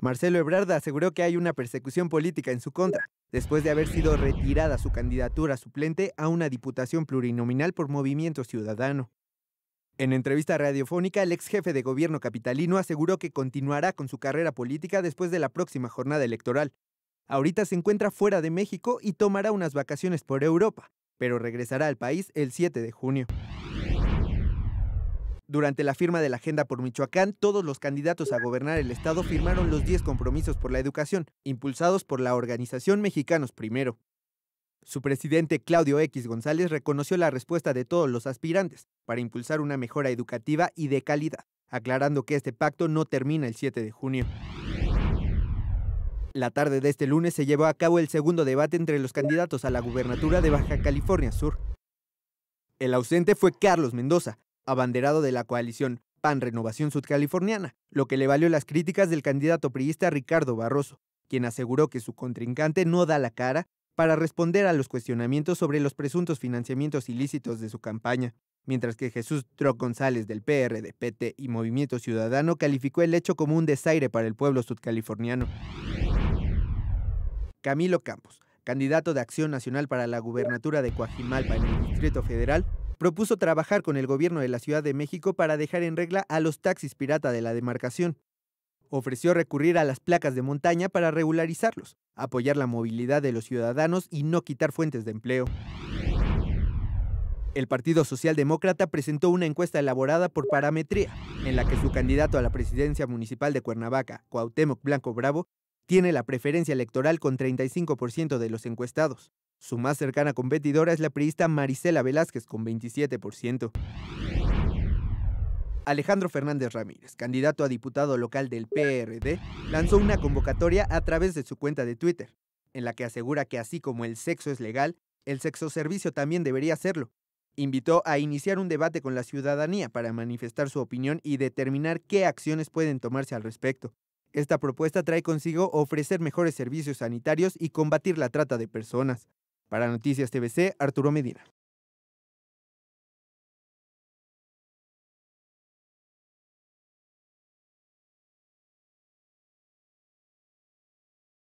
Marcelo Ebrard aseguró que hay una persecución política en su contra, después de haber sido retirada su candidatura suplente a una diputación plurinominal por Movimiento Ciudadano. En entrevista radiofónica, el ex jefe de gobierno capitalino aseguró que continuará con su carrera política después de la próxima jornada electoral. Ahorita se encuentra fuera de México y tomará unas vacaciones por Europa, pero regresará al país el 7 de junio. Durante la firma de la Agenda por Michoacán, todos los candidatos a gobernar el Estado firmaron los 10 compromisos por la educación, impulsados por la organización Mexicanos Primero. Su presidente Claudio X González reconoció la respuesta de todos los aspirantes para impulsar una mejora educativa y de calidad, aclarando que este pacto no termina el 7 de junio. La tarde de este lunes se llevó a cabo el segundo debate entre los candidatos a la gubernatura de Baja California Sur. El ausente fue Carlos Mendoza, abanderado de la coalición PAN Renovación Sudcaliforniana, lo que le valió las críticas del candidato priista Ricardo Barroso, quien aseguró que su contrincante no da la cara para responder a los cuestionamientos sobre los presuntos financiamientos ilícitos de su campaña, mientras que Jesús Troc González del PRD, PT y Movimiento Ciudadano calificó el hecho como un desaire para el pueblo sudcaliforniano. Camilo Campos, candidato de Acción Nacional para la gubernatura de Coajimalpa en el Distrito Federal, propuso trabajar con el gobierno de la Ciudad de México para dejar en regla a los taxis pirata de la demarcación. Ofreció recurrir a las placas de montaña para regularizarlos, apoyar la movilidad de los ciudadanos y no quitar fuentes de empleo. El Partido Socialdemócrata presentó una encuesta elaborada por Parametría, en la que su candidato a la presidencia municipal de Cuernavaca, Cuauhtémoc Blanco Bravo, tiene la preferencia electoral con 35% de los encuestados, su más cercana competidora es la priista Marisela Velázquez con 27%. Alejandro Fernández Ramírez, candidato a diputado local del PRD, lanzó una convocatoria a través de su cuenta de Twitter, en la que asegura que así como el sexo es legal, el sexo servicio también debería serlo. Invitó a iniciar un debate con la ciudadanía para manifestar su opinión y determinar qué acciones pueden tomarse al respecto. Esta propuesta trae consigo ofrecer mejores servicios sanitarios y combatir la trata de personas. Para Noticias TVC, Arturo Medina.